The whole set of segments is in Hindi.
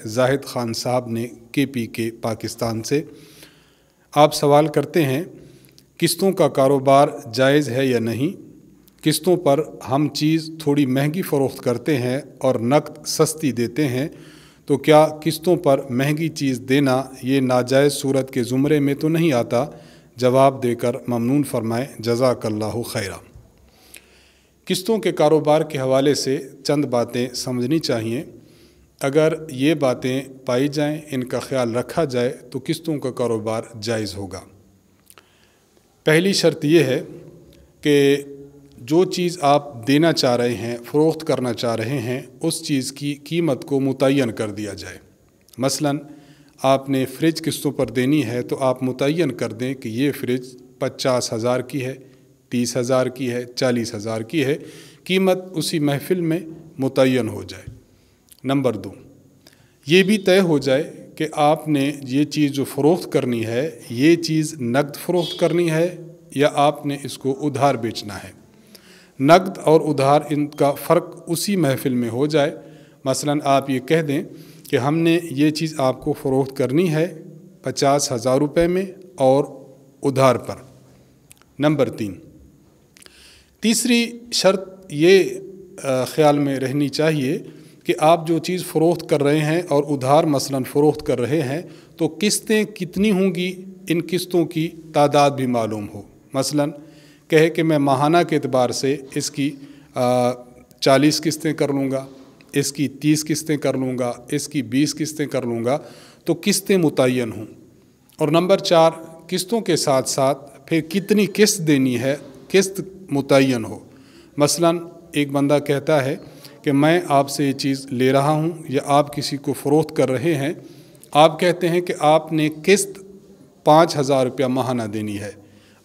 जाहिद खान साहब ने के पी के पाकिस्तान से आप सवाल करते हैं किस्तों का कारोबार जायज़ है या नहीं किस्तों पर हम चीज़ थोड़ी महंगी फ़रोख्त करते हैं और नकद सस्ती देते हैं तो क्या किस्तों पर महंगी चीज़ देना ये नाजायज़ सूरत के ज़ुमरे में तो नहीं आता जवाब देकर ममनून फरमाएँ जजाकल्ला खैरा किस्तों के कारोबार के हवाले से चंद बातें समझनी चाहिए अगर ये बातें पाई जाएं, इनका ख्याल रखा जाए तो किस्तों का कारोबार जायज़ होगा पहली शर्त यह है कि जो चीज़ आप देना चाह रहे हैं फ़रोख्त करना चाह रहे हैं उस चीज़ की कीमत को मुतन कर दिया जाए मसलन आपने फ्रिज किस्तों पर देनी है तो आप मुतन कर दें कि ये फ्रिज पचास हज़ार की है तीस हज़ार की है चालीस हज़ार की है कीमत उसी महफिल में मुतन हो जाए नंबर दो ये भी तय हो जाए कि आपने ये चीज़ जो फ़रोख्त करनी है ये चीज़ नकद फ़रोख्त करनी है या आपने इसको उधार बेचना है नकद और उधार इनका फ़र्क उसी महफिल में हो जाए मसलन आप ये कह दें कि हमने ये चीज़ आपको फ़रोख्त करनी है पचास हज़ार रुपये में और उधार पर नंबर तीन तीसरी शर्त ये ख्याल में रहनी चाहिए कि आप जो चीज़ फ़रोख्त कर रहे हैं और उधार मसलन फ़रोख्त कर रहे हैं तो किस्तें कितनी होंगी इन किस्तों की तादाद भी मालूम हो मसलन कहे कि मैं माहाना के अतबार से इसकी चालीस किस्तें कर लूँगा इसकी तीस किस्तें कर लूँगा इसकी बीस किस्तें कर लूँगा तो किस्तें मुतन हों और नंबर चार किस्तों के साथ साथ फिर कितनी किस्त देनी है किस्त मुतन हो मसलन एक बंदा कहता है कि मैं आपसे ये चीज़ ले रहा हूँ या आप किसी को फ़रोख्त कर रहे हैं आप कहते हैं कि आपने किस्त पाँच हज़ार रुपया महाना देनी है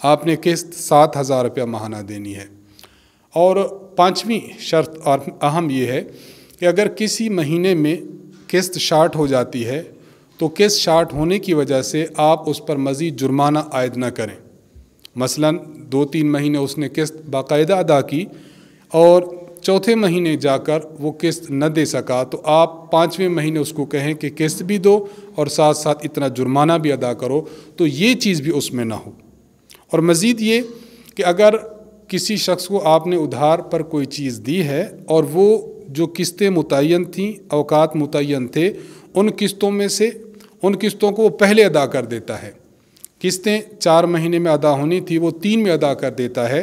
आपने किस्त सात हज़ार रुपया महाना देनी है और पांचवी शर्त और अहम ये है कि अगर किसी महीने में किस्त शार्ट हो जाती है तो किस्त शार्ट होने की वजह से आप उस पर मज़ीद जुर्माना आयद ना करें मसलन दो तीन महीने उसने किस्त बाकायदा अदा की और चौथे महीने जाकर वो किस्त न दे सका तो आप पाँचवें महीने उसको कहें कि किस्त भी दो और साथ साथ इतना जुर्माना भी अदा करो तो ये चीज़ भी उसमें ना हो और मज़ीद ये कि अगर किसी शख्स को आपने उधार पर कोई चीज़ दी है और वो जो किस्तें मुतन थीं अवकात मुतन थे उन किस्तों में से उन किस्तों को वो पहले अदा कर देता है किस्तें चार महीने में अदा होनी थी वो तीन में अदा कर देता है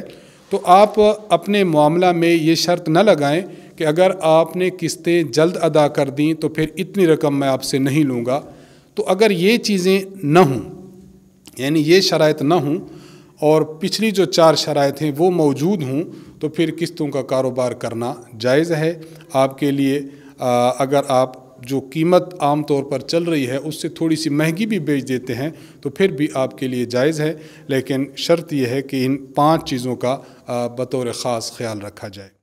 तो आप अपने मामला में ये शर्त न लगाएं कि अगर आपने किस्तें जल्द अदा कर दी तो फिर इतनी रकम मैं आपसे नहीं लूँगा तो अगर ये चीज़ें न हों यानी ये शरात ना हों और पिछली जो चार शरात हैं वो मौजूद हों तो फिर किस्तों का कारोबार करना जायज़ है आपके लिए आ, अगर आप जो कीमत आम तौर पर चल रही है उससे थोड़ी सी महंगी भी बेच देते हैं तो फिर भी आपके लिए जायज़ है लेकिन शर्त यह है कि इन पांच चीज़ों का बतौर ख़ास ख्याल रखा जाए